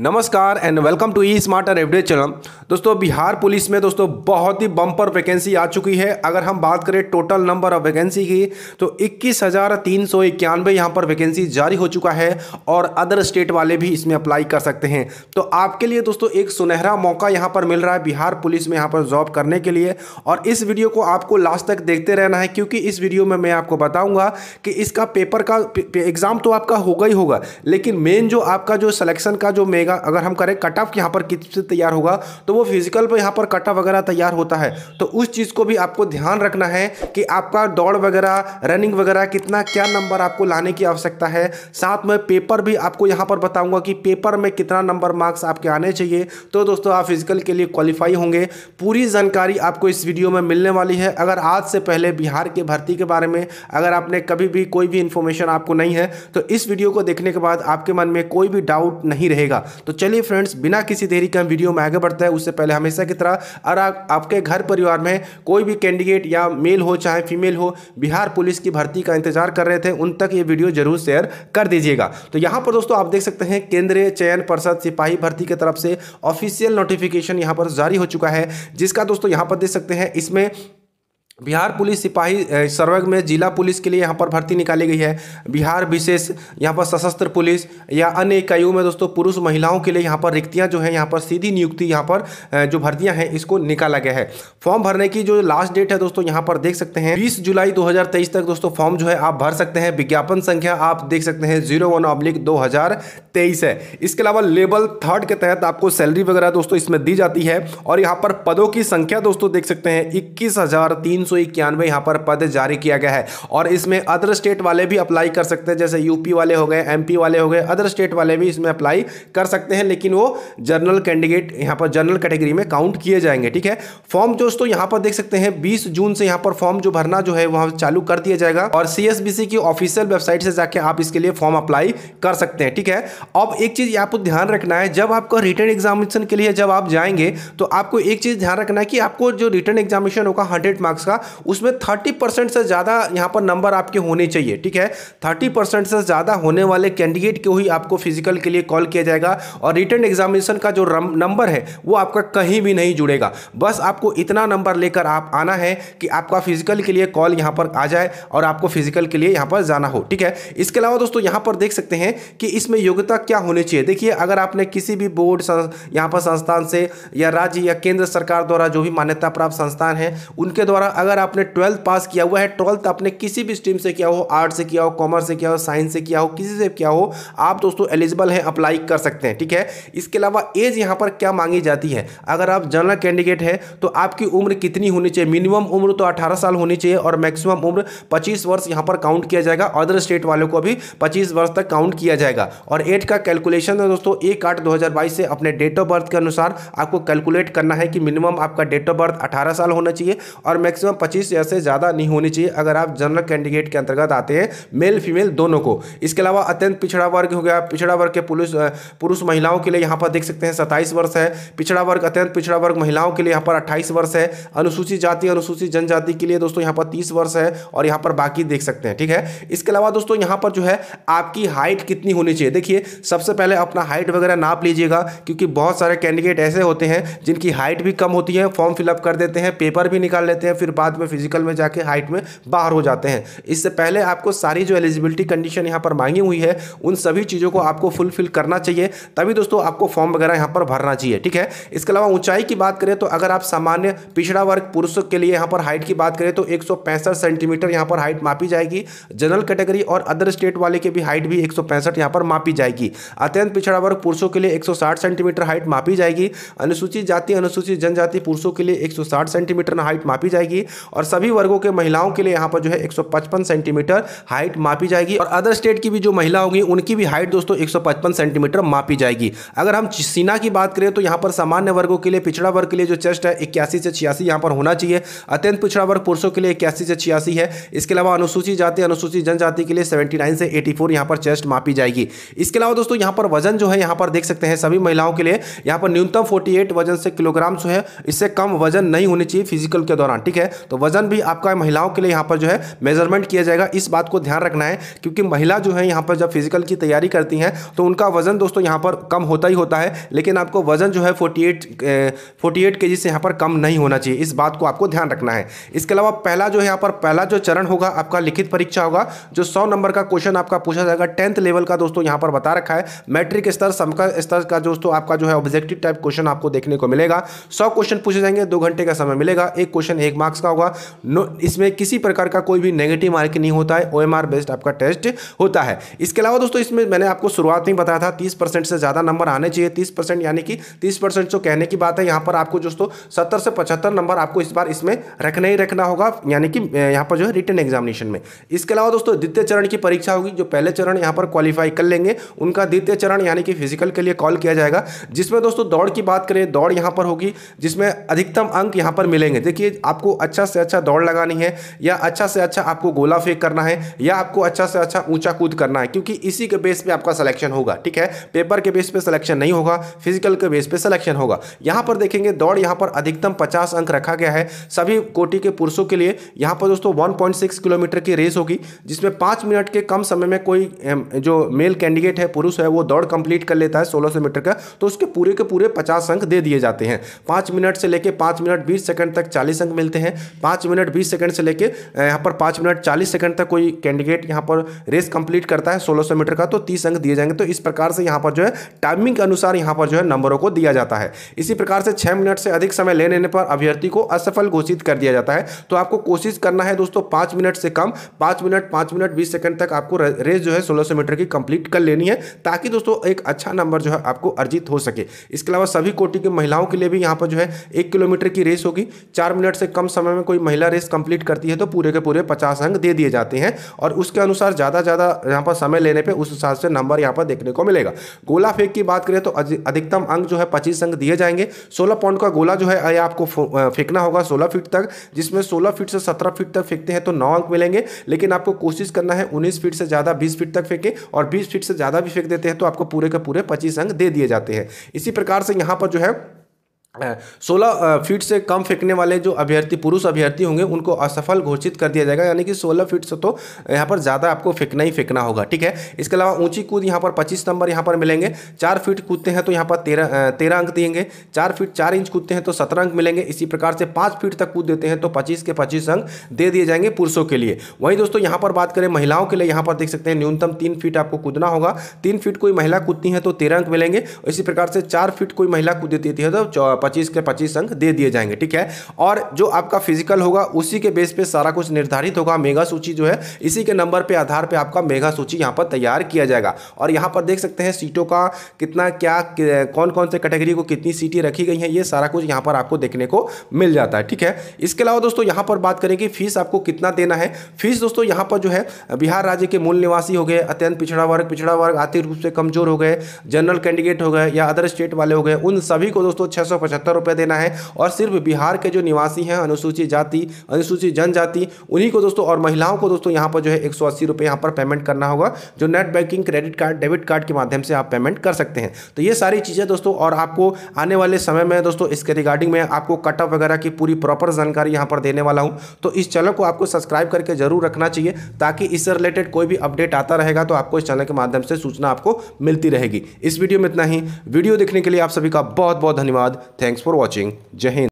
नमस्कार and welcome to E smarter average channel दोस्तों Bihar police में दोस्तों बहुत ही बम्पर वैकेंसी आ चुकी है अगर हम बात करें टोटल नंबर ऑफ वैकेंसी की तो इक्कीस हज़ार तीन सौ इक्यानवे यहाँ पर वैकेंसी जारी हो चुका है और अदर स्टेट वाले भी इसमें अप्लाई कर सकते हैं तो आपके लिए दोस्तों एक सुनहरा मौका यहाँ पर मिल रहा है बिहार पुलिस में यहाँ पर जॉब करने के लिए और इस वीडियो को आपको लास्ट तक देखते रहना है क्योंकि इस वीडियो में मैं आपको बताऊँगा कि इसका पेपर का एग्ज़ाम तो आपका होगा ही होगा लेकिन मेन जो आपका जो सलेक्शन का जो मेगा बनेगा अगर हम करें कट ऑफ यहाँ पर किससे तैयार होगा तो वो फिजिकल पर यहाँ पर कट ऑफ वगैरह तैयार होता है तो उस चीज़ को भी आपको ध्यान रखना है कि आपका दौड़ वगैरह रनिंग वगैरह कितना क्या नंबर आपको लाने की आवश्यकता है साथ में पेपर भी आपको यहाँ पर बताऊँगा कि पेपर में कितना नंबर मार्क्स आपके आने चाहिए तो दोस्तों आप फिजिकल के लिए क्वालिफाई होंगे पूरी जानकारी आपको इस वीडियो में मिलने वाली है अगर आज से पहले बिहार के भर्ती के बारे में अगर आपने कभी भी कोई भी इन्फॉर्मेशन आपको नहीं है तो इस वीडियो को देखने के बाद आपके मन में कोई भी डाउट नहीं रहेगा तो चलिए फ्रेंड्स बिना किसी देरी के हम वीडियो में आगे बढ़ते हैं उससे पहले हमेशा की तरह अगर आपके घर परिवार में कोई भी कैंडिडेट या मेल हो चाहे फीमेल हो बिहार पुलिस की भर्ती का इंतजार कर रहे थे उन तक ये वीडियो जरूर शेयर कर दीजिएगा तो यहाँ पर दोस्तों आप देख सकते हैं केंद्रीय चयन पर्षद सिपाही भर्ती की तरफ से ऑफिशियल नोटिफिकेशन यहाँ पर जारी हो चुका है जिसका दोस्तों यहाँ पर देख सकते हैं इसमें बिहार पुलिस सिपाही सर्वग में जिला पुलिस के लिए यहाँ पर भर्ती निकाली गई है बिहार विशेष यहाँ पर सशस्त्र पुलिस या अन्य इकाइयों में दोस्तों पुरुष महिलाओं के लिए यहाँ पर रिक्तियाँ जो है यहाँ पर सीधी नियुक्ति यहाँ पर जो भर्तियाँ हैं इसको निकाला गया है फॉर्म भरने की जो लास्ट डेट है दोस्तों यहाँ पर देख सकते हैं बीस जुलाई दो तक दोस्तों फॉर्म जो है आप भर सकते हैं विज्ञापन संख्या आप देख सकते हैं जीरो वन दो है इसके अलावा लेवल थर्ड के तहत आपको सैलरी वगैरह दोस्तों इसमें दी जाती है और यहाँ पर पदों की संख्या दोस्तों देख सकते हैं इक्कीस सौ इक्यानवे यहाँ पर पद जारी किया गया है और इसमें अदर स्टेट वाले भी अप्लाई कर सकते हैं जैसे यूपी वाले हो गए एमपी वाले हो गए अदर स्टेट वाले भी इसमें अप्लाई कर सकते हैं लेकिन वो जनरल कैंडिडेट यहाँ पर जनरल कैटेगरी में काउंट किए जाएंगे ठीक है फॉर्म दोस्तों यहाँ पर देख सकते हैं बीस जून से यहाँ पर फॉर्म जो भरना जो है वहाँ चालू कर दिया जाएगा और सीएसबीसी की ऑफिशियल वेबसाइट से जाकर आप इसके लिए फॉर्म अप्लाई कर सकते हैं ठीक है अब एक चीज़ आपको ध्यान रखना है जब आपका रिटर्न एग्जामिनेशन के लिए जब आप जाएंगे तो आपको एक चीज़ ध्यान रखना है कि आपको जो रिटर्न एग्जामिनेशन होगा हंड्रेड मार्क्स का का उसमें थर्टी परसेंट से ज़्यादा यहाँ पर नंबर आपके होने चाहिए ठीक है थर्टी परसेंट से ज़्यादा होने वाले कैंडिडेट को ही आपको फिजिकल के लिए कॉल किया जाएगा और रिटर्न एग्जामिनेशन का जो नंबर है वो आपका कहीं भी नहीं जुड़ेगा बस आपको इतना नंबर लेकर आप आना है कि आपका फिजिकल के लिए कॉल यहाँ पर आ जाए और आपको फिजिकल के लिए यहाँ पर जाना हो ठीक है इसके अलावा दोस्तों यहाँ पर देख सकते हैं कि इसमें योग्यता क्या होनी चाहिए देखिए अगर आपने किसी भी बोर्ड यहाँ पर संस्थान से या राज्य या केंद्र सरकार द्वारा जो भी मान्यता प्राप्त संस्थान है उनके द्वारा अगर अगर आपने ट्वेल्थ पास किया हुआ है ट्वेल्थ आपने किसी भी स्ट्रीम से किया हो आर्ट से किया हो कॉमर्स से किया हो साइंस से किया हो किसी से किया हो आप दोस्तों एलिजिबल हैं अप्लाई कर सकते हैं ठीक है इसके अलावा एज यहाँ पर क्या मांगी जाती है अगर आप जनरल कैंडिडेट हैं तो आपकी उम्र कितनी होनी चाहिए मिनिमम उम्र तो अठारह साल होनी चाहिए और मैक्सिमम उम्र पच्चीस वर्ष यहाँ पर काउंट किया जाएगा अदर स्टेट वालों को भी पच्चीस वर्ष तक काउंट किया जाएगा और एट का कैलकुलेशन है दोस्तों एक आठ दो से अपने डेट ऑफ बर्थ के अनुसार आपको कैलकुलेट करना है कि मिनिमम आपका डेट ऑफ बर्थ अठारह साल होना चाहिए और मैक्सिमम मैक्सिमम पच्चीस ईयर से ज़्यादा नहीं होनी चाहिए अगर आप जनरल कैंडिडेट के अंतर्गत आते हैं मेल फीमेल दोनों को इसके अलावा अत्यंत पिछड़ा वर्ग हो गया पिछड़ा वर्ग के पुलिस पुरुष महिलाओं के लिए यहाँ पर देख सकते हैं सत्ताईस वर्ष है पिछड़ा वर्ग अत्यंत पिछड़ा वर्ग महिलाओं के लिए यहाँ पर अट्ठाईस वर्ष है अनुसूचित जाति अनुसूचित जनजाति के लिए दोस्तों यहाँ पर तीस वर्ष है और यहाँ पर बाकी देख सकते हैं ठीक है इसके अलावा दोस्तों यहाँ पर जो है आपकी हाइट कितनी होनी चाहिए देखिए सबसे पहले अपना हाइट वगैरह नाप लीजिएगा क्योंकि बहुत सारे कैंडिडेट ऐसे होते हैं जिनकी हाइट भी कम होती है फॉर्म फिलअप कर देते हैं पेपर भी निकाल लेते हैं फिर बाद में फिजिकल में जाके हाइट में बाहर हो जाते हैं इससे पहले आपको सारी जो एलिजिबिलिटी कंडीशन यहाँ पर मांगी हुई है उन सभी चीज़ों को आपको फुलफिल करना चाहिए तभी दोस्तों आपको फॉर्म वगैरह यहाँ पर भरना चाहिए ठीक है इसके अलावा ऊंचाई की बात करें तो अगर आप सामान्य पिछड़ा वर्ग पुरुषों के लिए यहाँ पर हाइट की बात करें तो एक सेंटीमीटर यहाँ पर हाइट मापी जाएगी जनरल कैटेगरी और अदर स्टेट वाले की भी हाइट भी एक यहाँ पर मापी जाएगी अत्यंत पिछड़ा वर्ग पुरुषों के लिए एक सेंटीमीटर हाइट मापी जाएगी अनुसूचित जाति अनुसूचित जनजाति पुरुषों के लिए एक सेंटीमीटर हाइट मापी जाएगी और सभी वर्गों के महिलाओं के लिए यहाँ पर जो है 155 सेंटीमीटर हाइट मापी जाएगी और अदर स्टेट की भी जो महिला होगी उनकी भी हाइट दोस्तों 155 सेंटीमीटर मापी जाएगी अगर हम सीना की बात करें तो यहाँ पर सामान्य वर्गों के लिए पिछड़ा वर्ग के लिए जो चेस्ट है इक्यासी से छियासी यहाँ पर होना चाहिए अत्यंत पिछड़ा वर्ग पुरुषों के लिए इक्यासी से छियासी है इसके अलावा अनुसूचित जाति अनुसूचित जनजाति के लिए सेवेंटी से एटी यहाँ पर चेस्ट मापी जाएगी इसके अलावा दोस्तों यहाँ पर वजन जो है यहाँ पर देख सकते हैं सभी महिलाओं के लिए यहाँ पर न्यूनतम फोर्टी वजन से किलोग्राम जो है इससे कम वजन नहीं होनी चाहिए फिजिकल के दौरान ठीक है तो वजन भी आपका महिलाओं के लिए यहाँ पर जो है मेजरमेंट किया जाएगा इस बात को ध्यान रखना है क्योंकि महिला जो है यहाँ पर जब फिजिकल की तैयारी करती हैं तो उनका वजन दोस्तों यहाँ पर कम होता ही होता है लेकिन आपको वजन जो है फोर्टी एट के जी से यहाँ पर कम नहीं होना चाहिए इस बात को आपको ध्यान रखना है इसके अलावा पहला जो है यहाँ पर पहला जो चरण होगा आपका लिखित परीक्षा होगा जो सौ नंबर का क्वेश्चन आपका पूछा जाएगा टेंथ लेवल का दोस्तों यहाँ पर बता रखा है मैट्रिक स्तर समका स्तर का दोस्तों आपका जो है ऑब्जेक्टिव टाइप क्वेश्चन आपको देखने को मिलेगा सौ क्वेश्चन पूछे जाएंगे दो घंटे का समय मिलेगा एक क्वेश्चन एक मार्क्स आपका होगा नो इसमें किसी प्रकार का कोई भी नेगेटिव मार्क नहीं होता है ओ बेस्ड आपका टेस्ट होता है इसके अलावा दोस्तों इसमें मैंने आपको शुरुआत में बताया था तीस से ज़्यादा नंबर आने चाहिए तीस यानी कि तीस जो कहने की बात है यहाँ पर आपको दोस्तों सत्तर से पचहत्तर नंबर आपको इस बार इसमें रखना ही रखना होगा यानी कि यहाँ पर जो है रिटर्न एग्जामिनेशन में इसके अलावा दोस्तों द्वितीय चरण की परीक्षा होगी जो पहले चरण यहाँ पर क्वालिफाई कर लेंगे उनका द्वितीय चरण यानी कि फिजिकल के लिए कॉल किया जाएगा जिसमें दोस्तों दौड़ की बात करें दौड़ यहाँ पर होगी जिसमें अधिकतम अंक यहाँ पर मिलेंगे देखिए आपको अच्छा अच्छा से अच्छा दौड़ लगानी है या अच्छा से अच्छा आपको गोला फेंक करना है या आपको अच्छा से अच्छा ऊंचा कूद करना है क्योंकि इसी के बेस पे आपका सिलेक्शन होगा ठीक है पेपर के बेस पे सिलेक्शन नहीं होगा फिजिकल के बेस पे सिलेक्शन होगा यहाँ पर देखेंगे दौड़ यहाँ पर अधिकतम पचास अंक रखा गया है सभी कोटि के पुरुषों के लिए यहाँ पर दोस्तों वन किलोमीटर की रेस होगी जिसमें पाँच मिनट के कम समय में कोई जो मेल कैंडिडेट है पुरुष है वो दौड़ कंप्लीट कर लेता है सोलह मीटर का तो उसके पूरे के पूरे पचास अंक दे दिए जाते हैं पाँच मिनट से लेकर पाँच मिनट बीस सेकंड तक चालीस अंक मिलते हैं पाँच मिनट बीस सेकंड से लेकर यहाँ पर पाँच मिनट चालीस सेकंड तक कोई कैंडिडेट यहाँ पर रेस कंप्लीट करता है सोलह मीटर का तो तीस अंक दिए जाएंगे तो इस प्रकार से यहाँ पर जो है टाइमिंग के अनुसार यहाँ पर जो है नंबरों को दिया जाता है इसी प्रकार से छः मिनट से अधिक समय ले लेने पर अभ्यर्थी को असफल घोषित कर दिया जाता है तो आपको कोशिश करना है दोस्तों पाँच मिनट से कम पाँच मिनट पाँच मिनट बीस सेकंड तक आपको रेस जो है सोलह मीटर की कंप्लीट कर लेनी है ताकि दोस्तों एक अच्छा नंबर जो है आपको अर्जित हो सके इसके अलावा सभी कोटि की महिलाओं के लिए भी यहाँ पर जो है एक किलोमीटर की रेस होगी चार मिनट से कम समय में में कोई महिला रेस कंप्लीट करती है तो पूरे के पूरे पचास अंक दे दिए जाते हैं और उसके अनुसार ज़्यादा ज़्यादा यहाँ पर समय लेने पर उस हिसाब से नंबर यहाँ पर देखने को मिलेगा गोला फेंक की बात करें तो अधिकतम अंक जो है पच्चीस अंक दिए जाएंगे सोलह पॉइंट का गोला जो है आपको फेंकना होगा सोलह फीट तक जिसमें सोलह फीट से सत्रह फीट तक फेंकते हैं तो नौ अंक मिलेंगे लेकिन आपको कोशिश करना है उन्नीस फीट से ज़्यादा बीस फीट तक फेंके और बीस फीट से ज़्यादा भी फेंक देते हैं तो आपको पूरे के पूरे पच्चीस अंक दे दिए जाते हैं इसी प्रकार से यहाँ पर जो है सोलह फीट से कम फेंकने वाले जो अभ्यर्थी पुरुष अभ्यर्थी होंगे उनको असफल घोषित कर दिया जाएगा यानी कि सोलह फीट से तो यहाँ पर ज़्यादा आपको फेंकना ही फेंकना होगा ठीक है इसके अलावा ऊंची कूद यहाँ पर पच्चीस नंबर यहाँ पर मिलेंगे चार फीट कूदते हैं तो यहाँ पर तेरह तेरह अंक देंगे चार फीट चार इंच कूदते हैं तो सत्रह अंक मिलेंगे इसी प्रकार से पाँच फीट तक कूद देते हैं तो पच्चीस के पच्चीस अंक दे दिए जाएंगे पुरुषों के लिए वहीं दोस्तों यहाँ पर बात करें महिलाओं के लिए यहाँ पर देख सकते हैं न्यूनतम तीन फीट आपको कूदना होगा तीन फीट कोई महिला कूदती है तो तेरह अंक मिलेंगे इसी प्रकार से चार फीट कोई महिला कूद देती है तो पच्चीस के पच्चीस अंक दे दिए जाएंगे ठीक है और जो आपका फिजिकल होगा उसी के बेस पर सारा कुछ निर्धारित होगा मेगा सूची जो है इसी के नंबर पर आधार पर आपका मेगा सूची यहाँ पर तैयार किया जाएगा और यहाँ पर देख सकते हैं सीटों का कितना क्या कौन कौन से कैटेगरी को कितनी सीटें रखी गई हैं ये सारा कुछ यहाँ पर आपको देखने को मिल जाता है ठीक है इसके अलावा दोस्तों यहाँ पर बात करें कि फीस आपको कितना देना है फीस दोस्तों यहाँ पर जो है बिहार राज्य के मूल निवासी हो गए अत्यंत पिछड़ा वर्ग पिछड़ा वर्ग आर्थिक रूप से कमजोर हो गए जनरल कैंडिडेट हो गए या अदर स्टेट वाले हो गए उन सभी को दोस्तों छः इकहत्तर रुपये देना है और सिर्फ बिहार के जो निवासी हैं अनुसूचित जाति अनुसूचित जनजाति उन्हीं को दोस्तों और महिलाओं को दोस्तों यहाँ पर जो है एक सौ पर पेमेंट करना होगा जो net banking credit card debit card के माध्यम से आप पेमेंट कर सकते हैं तो ये सारी चीज़ें दोस्तों और आपको आने वाले समय में दोस्तों इसके रिगार्डिंग में आपको कट ऑफ वगैरह की पूरी प्रॉपर जानकारी यहाँ पर देने वाला हूँ तो इस चैनल को आपको सब्सक्राइब करके जरूर रखना चाहिए ताकि इससे रिलेटेड कोई भी अपडेट आता रहेगा तो आपको इस चैनल के माध्यम से सूचना आपको मिलती रहेगी इस वीडियो में इतना ही वीडियो देखने के लिए आप सभी का बहुत बहुत धन्यवाद Thanks for watching. Jai